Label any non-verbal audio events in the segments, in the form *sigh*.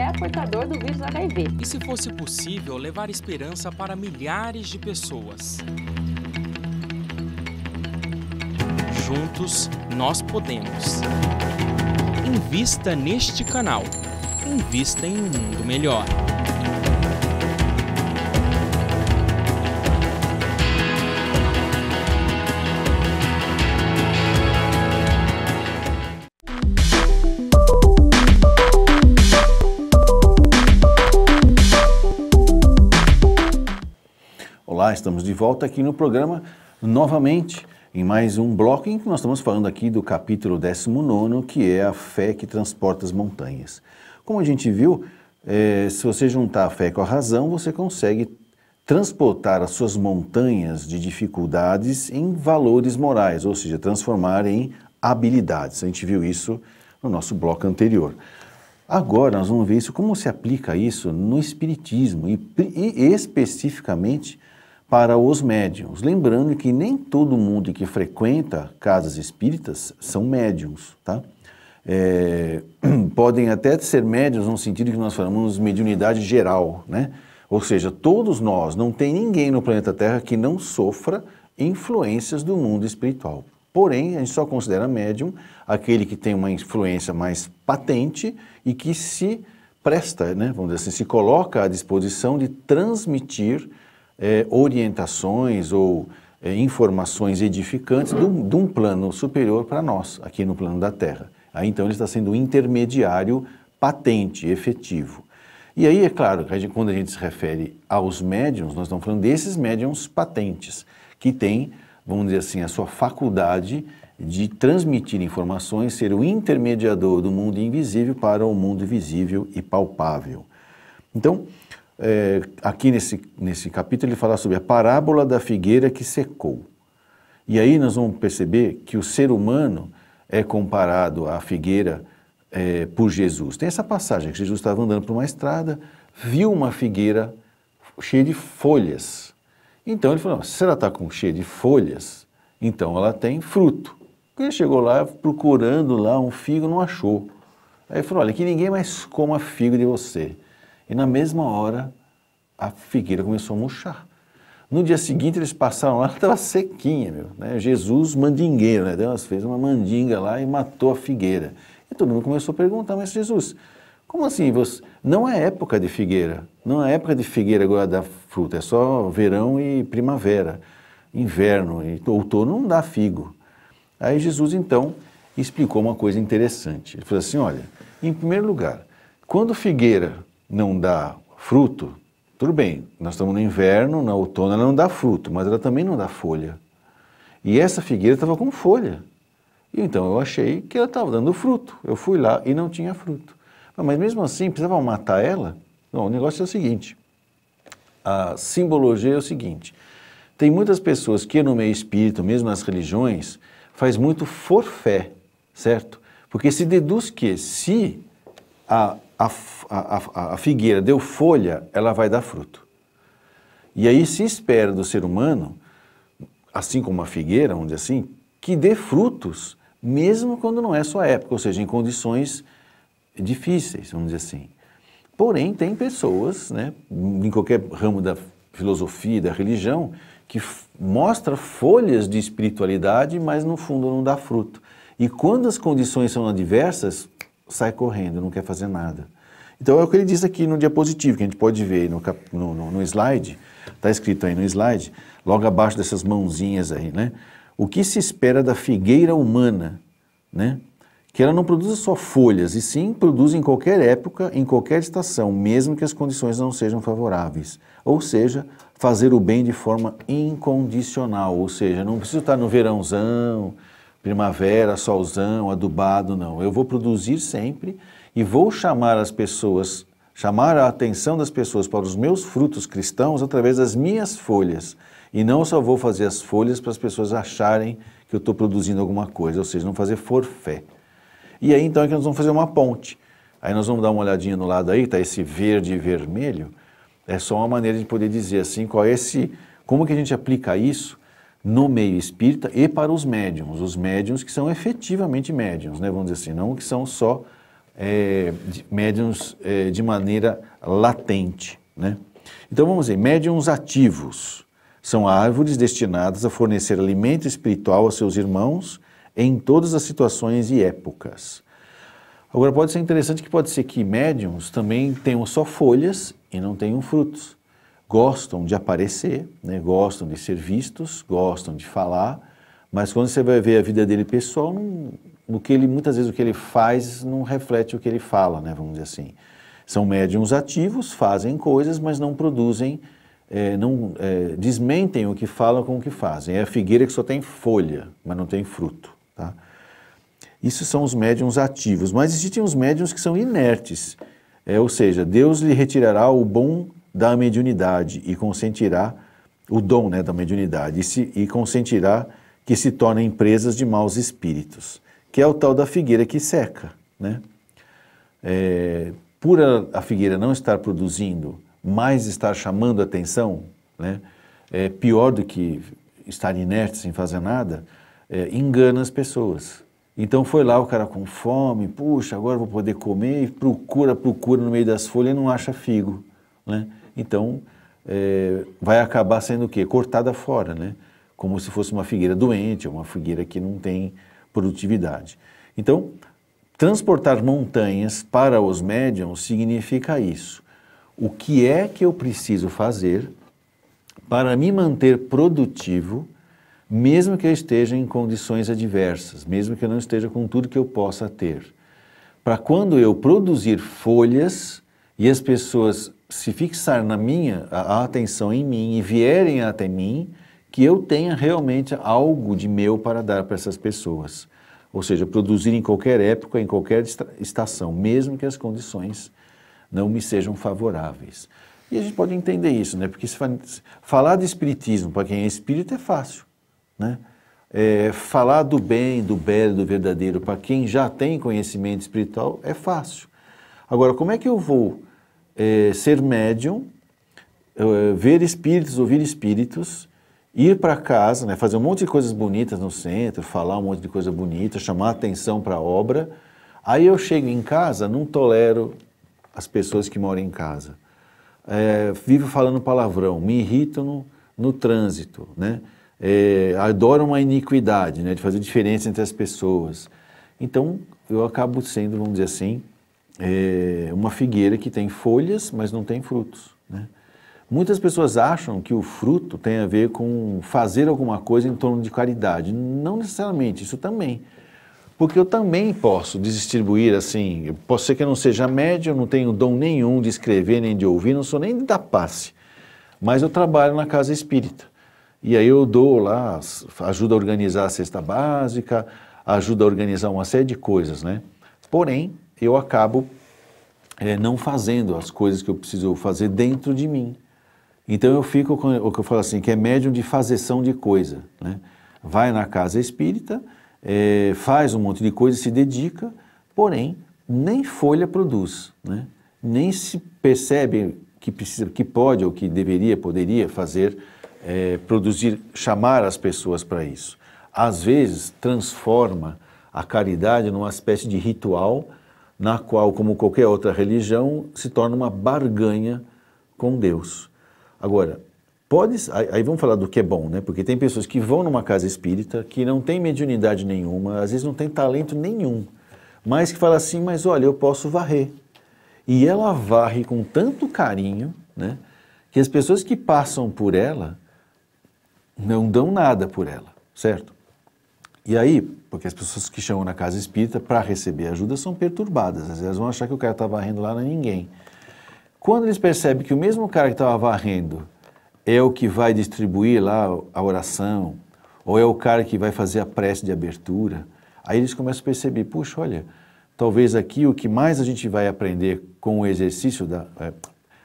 é portador do vírus HIV. E se fosse possível levar esperança para milhares de pessoas? Juntos nós podemos. Invista neste canal. Invista em um mundo melhor. Olá, estamos de volta aqui no programa novamente em mais um bloco em que nós estamos falando aqui do capítulo 19, que é a fé que transporta as montanhas. Como a gente viu, é, se você juntar a fé com a razão, você consegue transportar as suas montanhas de dificuldades em valores morais, ou seja, transformar em habilidades. A gente viu isso no nosso bloco anterior. Agora nós vamos ver isso, como se aplica isso no Espiritismo e, e especificamente para os médiums. Lembrando que nem todo mundo que frequenta casas espíritas são médiums, tá? É, *clears throat* podem até ser médiums no sentido que nós falamos de mediunidade geral, né? Ou seja, todos nós, não tem ninguém no planeta Terra que não sofra influências do mundo espiritual. Porém, a gente só considera médium aquele que tem uma influência mais patente e que se presta, né, vamos dizer assim, se coloca à disposição de transmitir é, orientações ou é, informações edificantes de um, de um plano superior para nós, aqui no plano da Terra. Aí então ele está sendo um intermediário patente, efetivo. E aí, é claro, quando a gente se refere aos médiums, nós estamos falando desses médiums patentes, que têm, vamos dizer assim, a sua faculdade de transmitir informações, ser o intermediador do mundo invisível para o mundo visível e palpável. Então, é, aqui nesse, nesse capítulo, ele fala sobre a parábola da figueira que secou. E aí nós vamos perceber que o ser humano é comparado à figueira é, por Jesus. Tem essa passagem que Jesus estava andando por uma estrada, viu uma figueira cheia de folhas. Então ele falou: se ela está com cheia de folhas, então ela tem fruto. Ele chegou lá procurando lá um figo, não achou. Aí ele falou: olha, que ninguém mais coma figo de você. E na mesma hora, a figueira começou a murchar. No dia seguinte, eles passaram lá, ela *laughs* estava sequinha, meu. Né? Jesus mandingueiro, né? Deus fez uma mandinga lá e matou a figueira. E todo mundo começou a perguntar, mas Jesus, como assim? Você... Não é época de figueira. Não é época de figueira agora dar fruta, é só verão e primavera. Inverno e outono não dá figo. Aí Jesus, então, explicou uma coisa interessante. Ele falou assim, olha, em primeiro lugar, quando figueira não dá fruto, tudo bem, nós estamos no inverno, na outono ela não dá fruto, mas ela também não dá folha. E essa figueira estava com folha. E então eu achei que ela estava dando fruto. Eu fui lá e não tinha fruto. Ah, mas mesmo assim, precisava matar ela? Não, o negócio é o seguinte. A simbologia é o seguinte. Tem muitas pessoas que no meio espírito, mesmo nas religiões, faz muito forfé, certo? Porque se deduz que se a a, a, a figueira deu folha, ela vai dar fruto. E aí se espera do ser humano, assim como a figueira, onde assim, que dê frutos, mesmo quando não é sua época, ou seja, em condições difíceis, vamos dizer assim. Porém, tem pessoas, né, em qualquer ramo da filosofia, da religião, que mostra folhas de espiritualidade, mas no fundo não dá fruto. E quando as condições são adversas, sai correndo, não quer fazer nada. Então é o que ele diz aqui no diapositivo, que a gente pode ver no, no, no, no slide, está escrito aí no slide, logo abaixo dessas mãozinhas aí, né? O que se espera da figueira humana, né? Que ela não produza só folhas, e sim produz em qualquer época, em qualquer estação, mesmo que as condições não sejam favoráveis. Ou seja, fazer o bem de forma incondicional, ou seja, não precisa estar no verãozão, primavera, solzão, adubado, não. Eu vou produzir sempre e vou chamar as pessoas, chamar a atenção das pessoas para os meus frutos cristãos através das minhas folhas. E não só vou fazer as folhas para as pessoas acharem que eu estou produzindo alguma coisa, ou seja, não fazer forfé. E aí então é que nós vamos fazer uma ponte. Aí nós vamos dar uma olhadinha no lado aí, está esse verde e vermelho. É só uma maneira de poder dizer assim, qual é esse, como que a gente aplica isso no meio espírita e para os médiums, os médiums que são efetivamente médiums, né, vamos dizer assim, não que são só é, médiums é, de maneira latente. Né? Então vamos dizer, médiums ativos são árvores destinadas a fornecer alimento espiritual a seus irmãos em todas as situações e épocas. Agora pode ser interessante que pode ser que médiums também tenham só folhas e não tenham frutos gostam de aparecer, né? gostam de ser vistos, gostam de falar, mas quando você vai ver a vida dele pessoal, não, que ele muitas vezes o que ele faz não reflete o que ele fala, né? Vamos dizer assim, são médiums ativos, fazem coisas, mas não produzem, é, não é, desmentem o que falam com o que fazem. É a figueira que só tem folha, mas não tem fruto, tá? Isso são os médiums ativos, mas existem os médiums que são inertes, é, ou seja, Deus lhe retirará o bom da mediunidade e consentirá o dom né, da mediunidade e, se, e consentirá que se tornem empresas de maus espíritos, que é o tal da figueira que seca. Né? É, por a, a figueira não estar produzindo, mais estar chamando atenção, né, é pior do que estar inerte sem fazer nada, é, engana as pessoas. Então foi lá o cara com fome, puxa, agora vou poder comer, e procura, procura no meio das folhas e não acha figo. Né? Então, é, vai acabar sendo o quê? Cortada fora, né? Como se fosse uma figueira doente, uma figueira que não tem produtividade. Então, transportar montanhas para os médiums significa isso. O que é que eu preciso fazer para me manter produtivo, mesmo que eu esteja em condições adversas, mesmo que eu não esteja com tudo que eu possa ter? Para quando eu produzir folhas e as pessoas se fixar na minha, a, a atenção em mim e vierem até mim, que eu tenha realmente algo de meu para dar para essas pessoas. Ou seja, produzir em qualquer época, em qualquer estação, mesmo que as condições não me sejam favoráveis. E a gente pode entender isso, né? Porque falar de espiritismo para quem é espírita é fácil, né? É, falar do bem, do belo, do verdadeiro para quem já tem conhecimento espiritual é fácil. Agora, como é que eu vou é, ser médium, é, ver espíritos, ouvir espíritos, ir para casa, né, fazer um monte de coisas bonitas no centro, falar um monte de coisa bonita, chamar atenção para a obra. Aí eu chego em casa, não tolero as pessoas que moram em casa. É, vivo falando palavrão, me irritam no, no trânsito, né? É, adoro uma iniquidade, né? De fazer diferença entre as pessoas. Então, eu acabo sendo, vamos dizer assim, é, uma figueira que tem folhas, mas não tem frutos. Né? Muitas pessoas acham que o fruto tem a ver com fazer alguma coisa em torno de caridade. Não necessariamente, isso também. Porque eu também posso distribuir assim, posso ser que eu não seja médio, eu não tenho dom nenhum de escrever, nem de ouvir, não sou nem da passe, mas eu trabalho na casa espírita. E aí eu dou lá, ajuda a organizar a cesta básica, ajuda a organizar uma série de coisas, né? Porém, eu acabo é, não fazendo as coisas que eu preciso fazer dentro de mim. Então eu fico com o que eu falo assim, que é médium de fazerção de coisa. Né? Vai na casa espírita, é, faz um monte de coisa, se dedica, porém nem folha produz, né? nem se percebe que, precisa, que pode ou que deveria, poderia fazer, é, produzir, chamar as pessoas para isso. Às vezes transforma a caridade numa espécie de ritual na qual, como qualquer outra religião, se torna uma barganha com Deus. Agora, pode, aí vamos falar do que é bom, né? Porque tem pessoas que vão numa casa espírita, que não tem mediunidade nenhuma, às vezes não tem talento nenhum, mas que fala assim, mas olha, eu posso varrer. E ela varre com tanto carinho, né? Que as pessoas que passam por ela não dão nada por ela, certo? E aí, porque as pessoas que chamam na casa espírita para receber ajuda são perturbadas, às vezes vão achar que o cara está varrendo lá, não é ninguém. Quando eles percebem que o mesmo cara que estava varrendo é o que vai distribuir lá a oração, ou é o cara que vai fazer a prece de abertura, aí eles começam a perceber, puxa, olha, talvez aqui o que mais a gente vai aprender com o exercício é,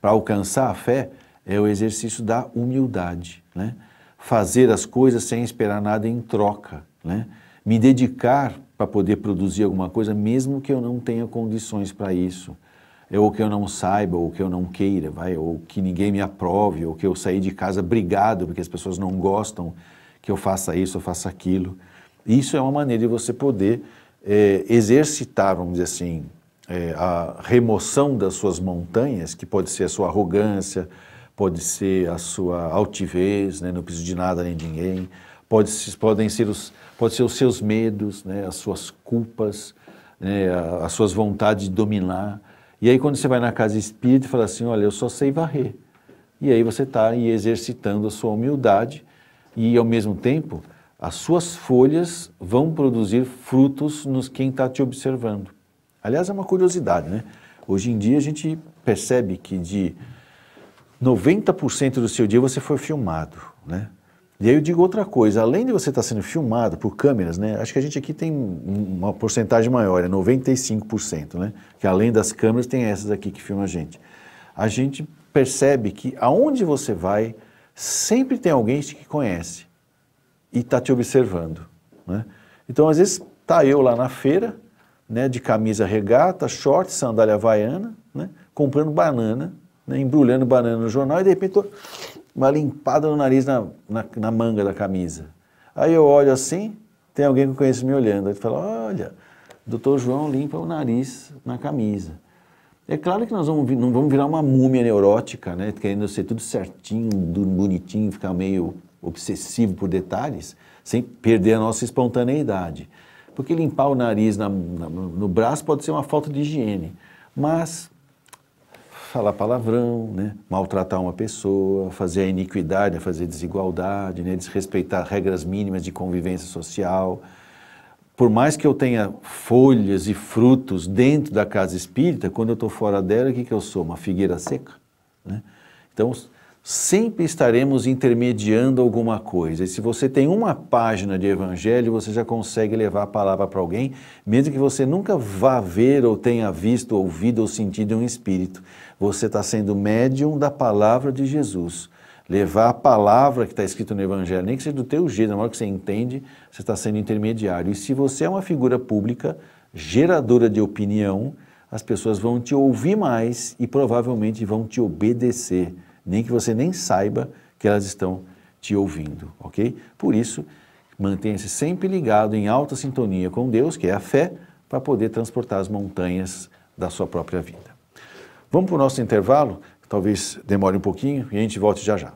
para alcançar a fé é o exercício da humildade, né? Fazer as coisas sem esperar nada em troca né? me dedicar para poder produzir alguma coisa, mesmo que eu não tenha condições para isso, ou que eu não saiba, ou que eu não queira, vai, ou que ninguém me aprove, ou que eu saí de casa brigado porque as pessoas não gostam que eu faça isso, ou faça aquilo. Isso é uma maneira de você poder é, exercitar, vamos dizer assim, é, a remoção das suas montanhas, que pode ser a sua arrogância, pode ser a sua altivez, né? não preciso de nada nem de ninguém, pode, podem ser os, Pode ser os seus medos, né, as suas culpas, né, as suas vontades de dominar. E aí quando você vai na casa espírita e fala assim, olha, eu só sei varrer. E aí você está exercitando a sua humildade e ao mesmo tempo as suas folhas vão produzir frutos nos quem está te observando. Aliás, é uma curiosidade, né? Hoje em dia a gente percebe que de 90% do seu dia você foi filmado, né? E aí eu digo outra coisa, além de você estar sendo filmado por câmeras, né? Acho que a gente aqui tem uma porcentagem maior, é 95%, né? Que além das câmeras tem essas aqui que filma a gente. A gente percebe que aonde você vai, sempre tem alguém que conhece e está te observando, né? Então, às vezes, tá eu lá na feira, né, de camisa regata, short, sandália havaiana, né, comprando banana, né, embrulhando banana no jornal e de repente tô uma limpada no nariz na, na, na, manga da camisa. Aí eu olho assim, tem alguém que eu conheço me olhando. Aí fala, olha, doutor João limpa o nariz na camisa. É claro que nós vamos, não vamos virar uma múmia neurótica, né? Querendo ser tudo certinho, bonitinho, ficar meio obsessivo por detalhes, sem perder a nossa espontaneidade. Porque limpar o nariz na, na, no braço pode ser uma falta de higiene. Mas falar palavrão, né? maltratar uma pessoa, fazer a iniquidade, fazer desigualdade, né? desrespeitar regras mínimas de convivência social. Por mais que eu tenha folhas e frutos dentro da casa espírita, quando eu estou fora dela, o que, que eu sou? Uma figueira seca. Né? Então, sempre estaremos intermediando alguma coisa. E se você tem uma página de evangelho, você já consegue levar a palavra para alguém, mesmo que você nunca vá ver ou tenha visto, ouvido ou sentido um espírito. Você está sendo médium da palavra de Jesus. Levar a palavra que está escrito no Evangelho, nem que seja do teu jeito, na hora que você entende, você está sendo intermediário. E se você é uma figura pública, geradora de opinião, as pessoas vão te ouvir mais e provavelmente vão te obedecer nem que você nem saiba que elas estão te ouvindo, ok? Por isso, mantenha-se sempre ligado em alta sintonia com Deus, que é a fé, para poder transportar as montanhas da sua própria vida. Vamos para o nosso intervalo, talvez demore um pouquinho e a gente volte já já.